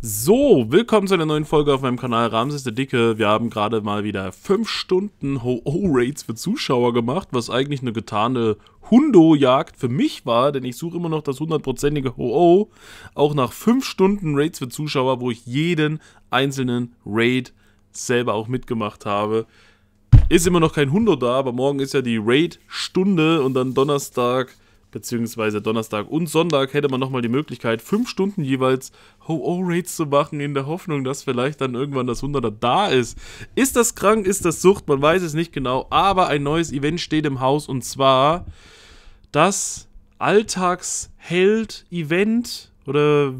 So, willkommen zu einer neuen Folge auf meinem Kanal Ramses der Dicke. Wir haben gerade mal wieder 5 Stunden Ho-Oh-Rates für Zuschauer gemacht, was eigentlich eine getane Hundo-Jagd für mich war, denn ich suche immer noch das hundertprozentige Ho-Oh, auch nach 5 Stunden Raids für Zuschauer, wo ich jeden einzelnen Raid selber auch mitgemacht habe. Ist immer noch kein Hundo da, aber morgen ist ja die Raid-Stunde und dann Donnerstag beziehungsweise Donnerstag und Sonntag hätte man nochmal die Möglichkeit, fünf Stunden jeweils Ho-Oh-Rates zu machen, in der Hoffnung, dass vielleicht dann irgendwann das 100er da ist. Ist das krank? Ist das Sucht? Man weiß es nicht genau, aber ein neues Event steht im Haus und zwar das Alltagsheld-Event oder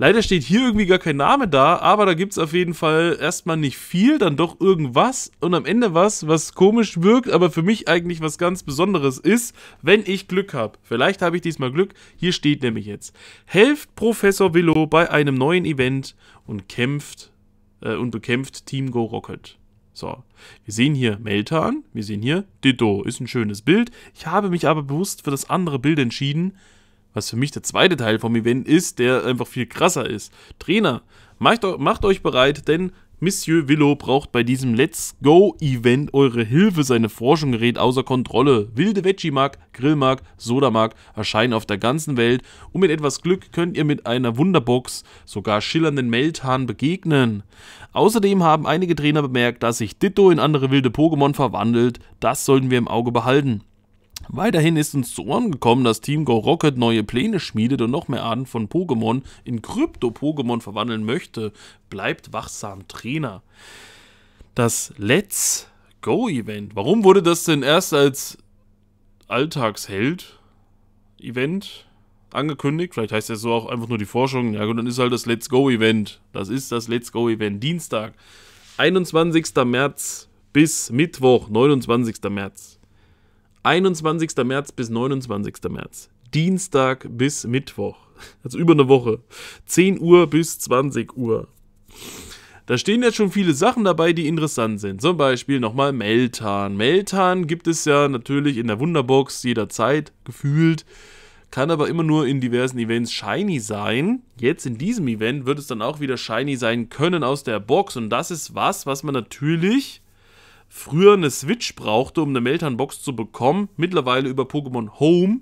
Leider steht hier irgendwie gar kein Name da, aber da gibt es auf jeden Fall erstmal nicht viel, dann doch irgendwas und am Ende was, was komisch wirkt, aber für mich eigentlich was ganz Besonderes ist, wenn ich Glück habe. Vielleicht habe ich diesmal Glück. Hier steht nämlich jetzt: Helft Professor Willow bei einem neuen Event und kämpft äh, und bekämpft Team Go Rocket. So, wir sehen hier Meltan, wir sehen hier Ditto, ist ein schönes Bild. Ich habe mich aber bewusst für das andere Bild entschieden, was für mich der zweite Teil vom Event ist, der einfach viel krasser ist. Trainer, macht, macht euch bereit, denn Monsieur Willow braucht bei diesem Let's Go-Event eure Hilfe. Seine Forschung gerät außer Kontrolle. Wilde Veggie-Mark, Grillmark, Sodamark erscheinen auf der ganzen Welt und mit etwas Glück könnt ihr mit einer Wunderbox sogar schillernden Meltan begegnen. Außerdem haben einige Trainer bemerkt, dass sich Ditto in andere wilde Pokémon verwandelt. Das sollten wir im Auge behalten. Weiterhin ist uns zu Ohren gekommen, dass Team Go Rocket neue Pläne schmiedet und noch mehr Arten von Pokémon in Krypto-Pokémon verwandeln möchte. Bleibt wachsam, Trainer. Das Let's Go-Event. Warum wurde das denn erst als Alltagsheld-Event angekündigt? Vielleicht heißt das so auch einfach nur die Forschung. Ja gut, dann ist halt das Let's Go-Event. Das ist das Let's Go-Event. Dienstag, 21. März bis Mittwoch, 29. März. 21. März bis 29. März. Dienstag bis Mittwoch. Also über eine Woche. 10 Uhr bis 20 Uhr. Da stehen jetzt schon viele Sachen dabei, die interessant sind. Zum Beispiel nochmal Meltan. Meltan gibt es ja natürlich in der Wunderbox jederzeit gefühlt. Kann aber immer nur in diversen Events shiny sein. Jetzt in diesem Event wird es dann auch wieder shiny sein können aus der Box. Und das ist was, was man natürlich früher eine Switch brauchte, um eine Meltan-Box zu bekommen, mittlerweile über Pokémon Home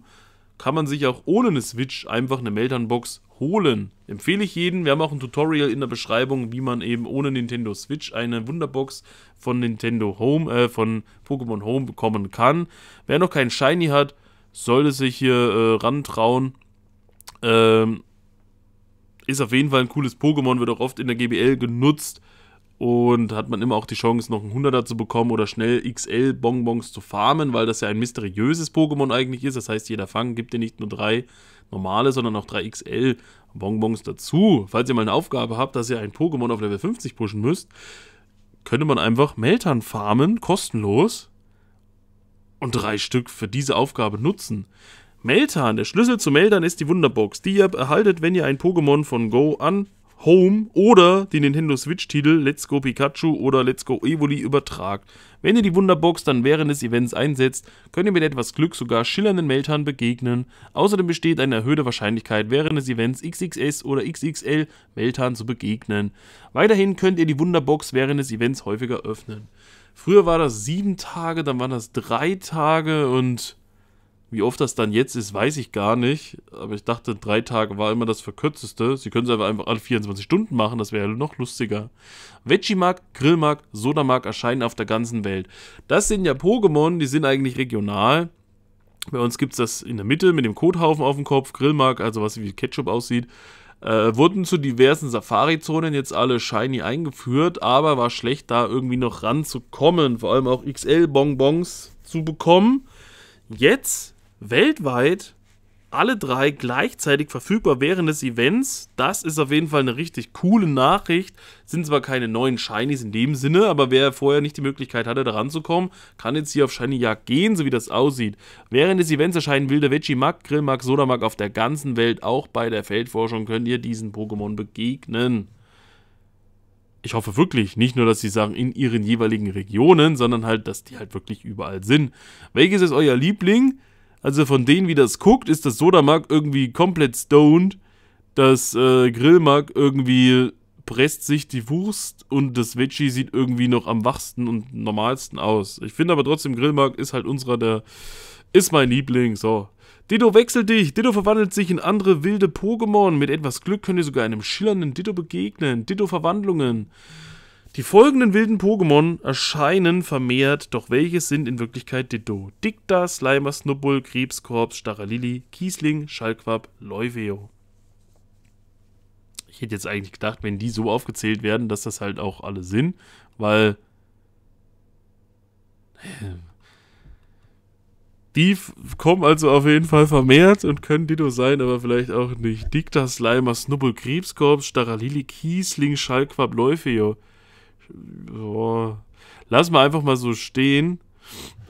kann man sich auch ohne eine Switch einfach eine Meltan-Box holen. Empfehle ich jeden. Wir haben auch ein Tutorial in der Beschreibung, wie man eben ohne Nintendo Switch eine Wunderbox von Nintendo Home, äh, von Pokémon Home bekommen kann. Wer noch keinen Shiny hat, sollte sich hier äh, rantrauen. Ähm, ist auf jeden Fall ein cooles Pokémon, wird auch oft in der GBL genutzt und hat man immer auch die Chance, noch einen 100er zu bekommen oder schnell XL-Bonbons zu farmen, weil das ja ein mysteriöses Pokémon eigentlich ist. Das heißt, jeder Fang gibt dir nicht nur drei normale, sondern auch drei XL-Bonbons dazu. Falls ihr mal eine Aufgabe habt, dass ihr ein Pokémon auf Level 50 pushen müsst, könnte man einfach Meltern farmen, kostenlos, und drei Stück für diese Aufgabe nutzen. Meltan, der Schlüssel zu Meltan ist die Wunderbox, die ihr erhaltet, wenn ihr ein Pokémon von Go an Home oder die Nintendo Switch-Titel Let's Go Pikachu oder Let's Go Evoli übertragt. Wenn ihr die Wunderbox dann während des Events einsetzt, könnt ihr mit etwas Glück sogar schillernden Meltern begegnen. Außerdem besteht eine erhöhte Wahrscheinlichkeit, während des Events XXS oder XXL Meltern zu begegnen. Weiterhin könnt ihr die Wunderbox während des Events häufiger öffnen. Früher war das sieben Tage, dann waren das drei Tage und wie oft das dann jetzt ist, weiß ich gar nicht. Aber ich dachte, drei Tage war immer das verkürzeste. Sie können es aber einfach alle 24 Stunden machen, das wäre noch lustiger. Veggie-Mark, Grill-Mark, Soda-Mark erscheinen auf der ganzen Welt. Das sind ja Pokémon, die sind eigentlich regional. Bei uns gibt es das in der Mitte mit dem Kothaufen auf dem Kopf, Grillmark, also was wie Ketchup aussieht. Äh, wurden zu diversen Safari-Zonen jetzt alle shiny eingeführt, aber war schlecht, da irgendwie noch ranzukommen. Vor allem auch XL-Bonbons zu bekommen. Jetzt weltweit alle drei gleichzeitig verfügbar während des Events. Das ist auf jeden Fall eine richtig coole Nachricht. Sind zwar keine neuen Shinies in dem Sinne, aber wer vorher nicht die Möglichkeit hatte, da ranzukommen, kann jetzt hier auf Shiny Jagd gehen, so wie das aussieht. Während des Events erscheinen wilde Veggie-Mag, Grillmag, Sodamag auf der ganzen Welt. Auch bei der Feldforschung könnt ihr diesen Pokémon begegnen. Ich hoffe wirklich, nicht nur, dass die Sachen in ihren jeweiligen Regionen, sondern halt, dass die halt wirklich überall sind. Welches ist euer Liebling? Also von denen, wie das guckt, ist das Sodamark irgendwie komplett stoned. Das äh, Grillmark irgendwie presst sich die Wurst und das Veggie sieht irgendwie noch am wachsten und normalsten aus. Ich finde aber trotzdem, Grillmark ist halt unserer der. Ist mein Liebling, so. Ditto wechselt dich. Ditto verwandelt sich in andere wilde Pokémon. Mit etwas Glück könnt ihr sogar einem schillernden Ditto begegnen. Ditto Verwandlungen. Die folgenden wilden Pokémon erscheinen vermehrt, doch welches sind in Wirklichkeit Ditto? Dicta, Slimer, Snubbul, Krebskorps, Staralili, Kiesling, Schallquab, Leuweo. Ich hätte jetzt eigentlich gedacht, wenn die so aufgezählt werden, dass das halt auch alle sind, weil äh, die kommen also auf jeden Fall vermehrt und können Ditto sein, aber vielleicht auch nicht. Dicta, Slimer, Snubbel, Krebskorps, Staralili, Kiesling, Schallquab, Läufeo oh, lass mal einfach mal so stehen.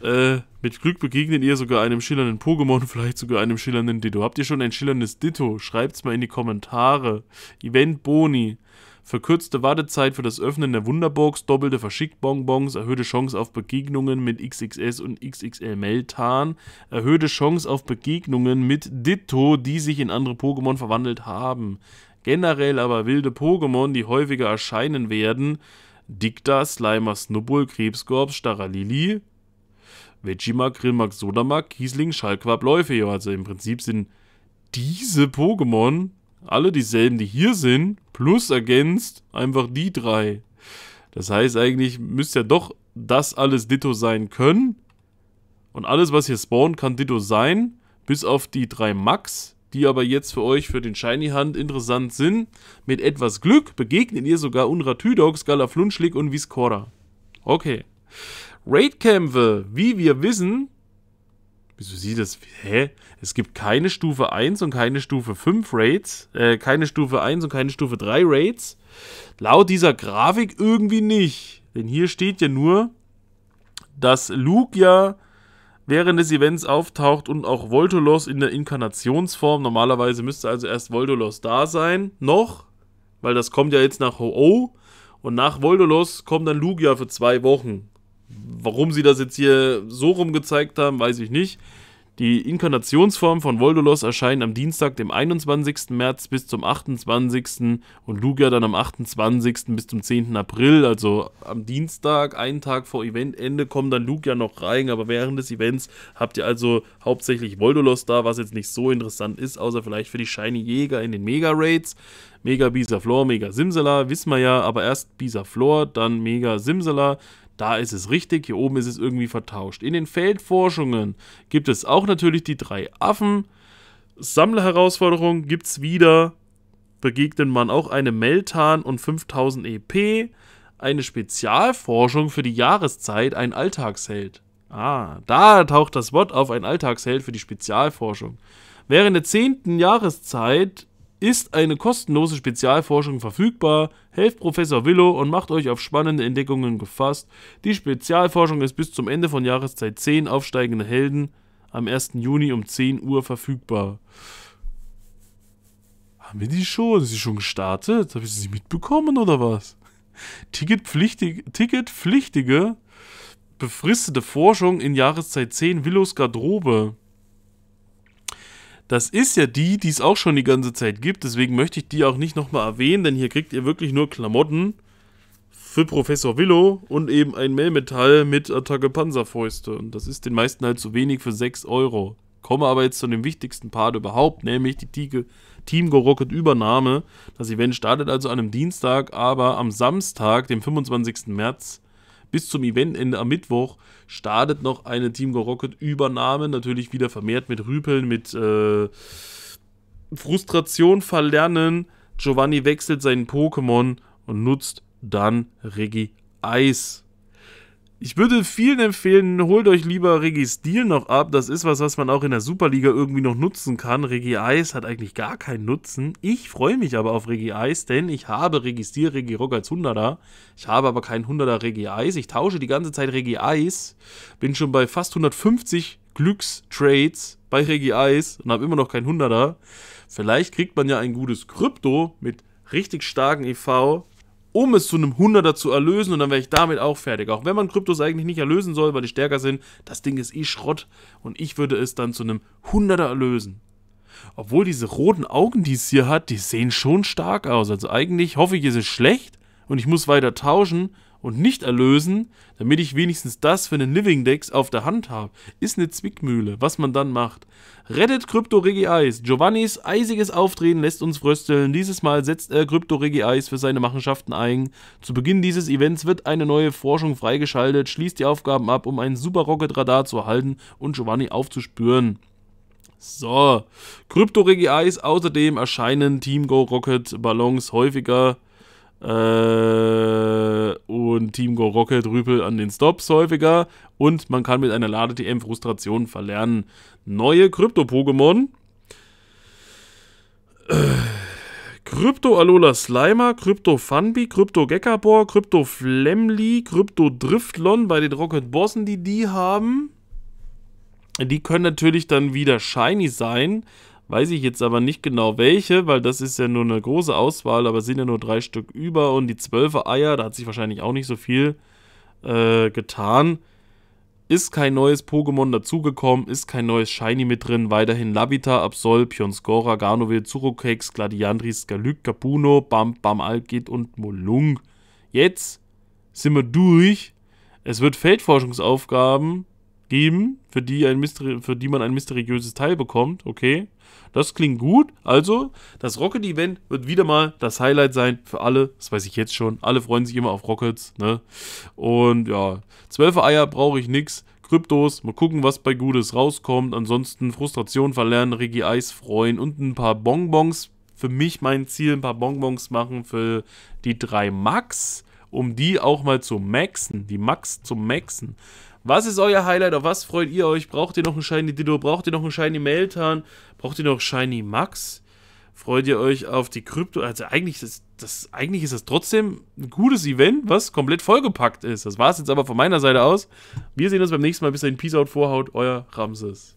Äh, mit Glück begegnet ihr sogar einem schillernden Pokémon, vielleicht sogar einem schillernden Ditto. Habt ihr schon ein schillerndes Ditto? Schreibt's mal in die Kommentare. Event Boni. Verkürzte Wartezeit für das Öffnen der Wunderbox, doppelte Verschickbonbons, erhöhte Chance auf Begegnungen mit XXS und XXL Meltan, erhöhte Chance auf Begegnungen mit Ditto, die sich in andere Pokémon verwandelt haben. Generell aber wilde Pokémon, die häufiger erscheinen werden, Dicta, Slimer, Snubbull, Krebskorb, Starrer Lili, Vegima, Grillmark, Sodamak, Kiesling, Schallquab, Läufe. Also im Prinzip sind diese Pokémon alle dieselben, die hier sind, plus ergänzt einfach die drei. Das heißt, eigentlich müsste ja doch das alles Ditto sein können. Und alles, was hier spawnt, kann Ditto sein, bis auf die drei Max, die aber jetzt für euch für den Shiny Hand interessant sind. Mit etwas Glück begegnet ihr sogar Unratüdox, Galaflunschlick und Viscora. Okay. Raidkämpfe, wie wir wissen. Wieso sieht das? Hä? Es gibt keine Stufe 1 und keine Stufe 5 Raids. Äh, keine Stufe 1 und keine Stufe 3 Raids. Laut dieser Grafik irgendwie nicht. Denn hier steht ja nur, dass Lugia. ja während des Events auftaucht und auch Voltolos in der Inkarnationsform. Normalerweise müsste also erst Voltolos da sein, noch, weil das kommt ja jetzt nach Ho-Oh. Und nach Voltolos kommt dann Lugia für zwei Wochen. Warum sie das jetzt hier so rumgezeigt haben, weiß ich nicht. Die Inkarnationsformen von Voldolos erscheinen am Dienstag, dem 21. März bis zum 28. und Lugia dann am 28. bis zum 10. April. Also am Dienstag, einen Tag vor Eventende, kommen dann Lugia noch rein. Aber während des Events habt ihr also hauptsächlich Voldolos da, was jetzt nicht so interessant ist, außer vielleicht für die Shiny Jäger in den Mega Raids. Mega Bisaflor, Mega Simsala, wissen wir ja, aber erst Bisaflor, dann Mega Simsala, da ist es richtig, hier oben ist es irgendwie vertauscht. In den Feldforschungen gibt es auch natürlich die drei Affen. Sammlerherausforderung gibt es wieder. Begegnet man auch eine Meltan und 5000 EP. Eine Spezialforschung für die Jahreszeit, ein Alltagsheld. Ah, da taucht das Wort auf, ein Alltagsheld für die Spezialforschung. Während der 10. Jahreszeit ist eine kostenlose Spezialforschung verfügbar. Helft Professor Willow und macht euch auf spannende Entdeckungen gefasst. Die Spezialforschung ist bis zum Ende von Jahreszeit 10 aufsteigende Helden am 1. Juni um 10 Uhr verfügbar. Haben wir die schon? Ist die schon gestartet? Habe ich sie mitbekommen oder was? Ticketpflichtig, Ticketpflichtige befristete Forschung in Jahreszeit 10 Willows Garderobe. Das ist ja die, die es auch schon die ganze Zeit gibt. Deswegen möchte ich die auch nicht nochmal erwähnen, denn hier kriegt ihr wirklich nur Klamotten für Professor Willow und eben ein Mailmetall mit Attacke Panzerfäuste. Und das ist den meisten halt zu wenig für 6 Euro. Komme aber jetzt zu dem wichtigsten Part überhaupt, nämlich die Team Go Rocket Übernahme. Das Event startet also an einem Dienstag, aber am Samstag, dem 25. März, bis zum Eventende am Mittwoch startet noch eine Team Go Rocket Übernahme, natürlich wieder vermehrt mit Rüpeln, mit äh, Frustration verlernen. Giovanni wechselt seinen Pokémon und nutzt dann Reggie Eis ich würde vielen empfehlen, holt euch lieber Regis Deal noch ab. Das ist was, was man auch in der Superliga irgendwie noch nutzen kann. Regi Eis hat eigentlich gar keinen Nutzen. Ich freue mich aber auf Regi Eis, denn ich habe Regis Deal, Regi Rock als 100er. Ich habe aber keinen 100er Regi Eis. Ich tausche die ganze Zeit Regi Eis. Bin schon bei fast 150 Glückstrades bei Regi Eis und habe immer noch keinen 100er. Vielleicht kriegt man ja ein gutes Krypto mit richtig starken EV um es zu einem Hunderter zu erlösen und dann wäre ich damit auch fertig. Auch wenn man Kryptos eigentlich nicht erlösen soll, weil die stärker sind, das Ding ist eh Schrott und ich würde es dann zu einem Hunderter erlösen. Obwohl diese roten Augen, die es hier hat, die sehen schon stark aus. Also eigentlich hoffe ich, es ist schlecht und ich muss weiter tauschen, und nicht erlösen, damit ich wenigstens das für einen Living Dex auf der Hand habe. Ist eine Zwickmühle, was man dann macht. Rettet Krypto Regi Eis. Giovannis eisiges Auftreten lässt uns frösteln. Dieses Mal setzt er Krypto Regi Eis für seine Machenschaften ein. Zu Beginn dieses Events wird eine neue Forschung freigeschaltet, schließt die Aufgaben ab, um einen Super Rocket Radar zu erhalten und Giovanni aufzuspüren. So, Krypto Regi Eis außerdem erscheinen Team Go Rocket Ballons häufiger äh, und Team Go Rocket rüpelt an den Stops häufiger. Und man kann mit einer Lade-TM Frustration verlernen. Neue Krypto-Pokémon. Äh, Krypto Alola Slimer, Krypto Funby, Krypto Gekabor, Krypto Flemly, Krypto Driftlon bei den Rocket Bossen, die die haben. Die können natürlich dann wieder shiny sein, Weiß ich jetzt aber nicht genau welche, weil das ist ja nur eine große Auswahl, aber sind ja nur drei Stück über und die zwölfe Eier, da hat sich wahrscheinlich auch nicht so viel äh, getan. Ist kein neues Pokémon dazugekommen, ist kein neues Shiny mit drin, weiterhin Labita, Absol, Pionscora, Garnovil, Zurukex, Gladiandris, Skalyk, Capuno, Bam, Bam, Algit und Molung. Jetzt sind wir durch. Es wird Feldforschungsaufgaben geben, für die, ein Mysteri für die man ein mysteriöses Teil bekommt. Okay, das klingt gut. Also, das Rocket-Event wird wieder mal das Highlight sein für alle. Das weiß ich jetzt schon. Alle freuen sich immer auf Rockets. Ne? Und ja, 12 Eier brauche ich nichts. Kryptos, mal gucken, was bei Gutes rauskommt. Ansonsten Frustration verlernen, Regie Eis freuen und ein paar Bonbons. Für mich mein Ziel, ein paar Bonbons machen für die drei Max um die auch mal zu maxen, die Max zu maxen. Was ist euer Highlight? Auf was freut ihr euch? Braucht ihr noch einen Shiny Dido? Braucht ihr noch einen Shiny Meltan? Braucht ihr noch Shiny Max? Freut ihr euch auf die Krypto? Also eigentlich ist das, eigentlich ist das trotzdem ein gutes Event, was komplett vollgepackt ist. Das war es jetzt aber von meiner Seite aus. Wir sehen uns beim nächsten Mal. Bis dahin, Peace out, Vorhaut, euer Ramses.